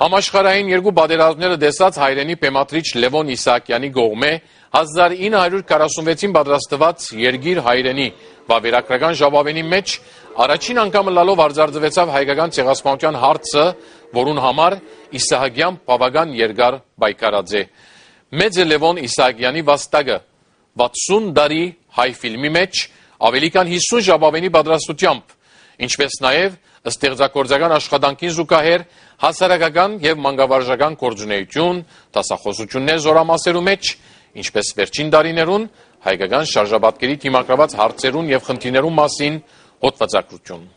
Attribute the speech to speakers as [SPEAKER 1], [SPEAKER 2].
[SPEAKER 1] Համաշխարային երկու բادرազմները դեսած հայրենի պեմատրիչ լևոն իսակյանի գողմ է 1946-ին բադրաստված երգիր հայրենի վավերակրական ժավավենի մեջ առաջին անգամը լալով արձարձվեցավ հայկական ծեղասպանության հարցը, որուն համար իսահագյան պավագան երգար բայկարածե։ Մեծ է լևոն իսահագյանի վաստագը 60 դարի հայ վիլմի մեջ ավելի կան 50 ժաբավենի բադրաստությամբ ինչպես նաև ստեղծագործական աշխատանքին զուգահեռ հասարակական եւ մանկավարժական կորձունեություն, դասախոսություններ զորամասերու մեջ, ինչպես վերջին դարիներուն հայկական շարժաբատկերի թիմակրված հարցերուն եւ խնդիրներուն մասին հոդվածակցություն։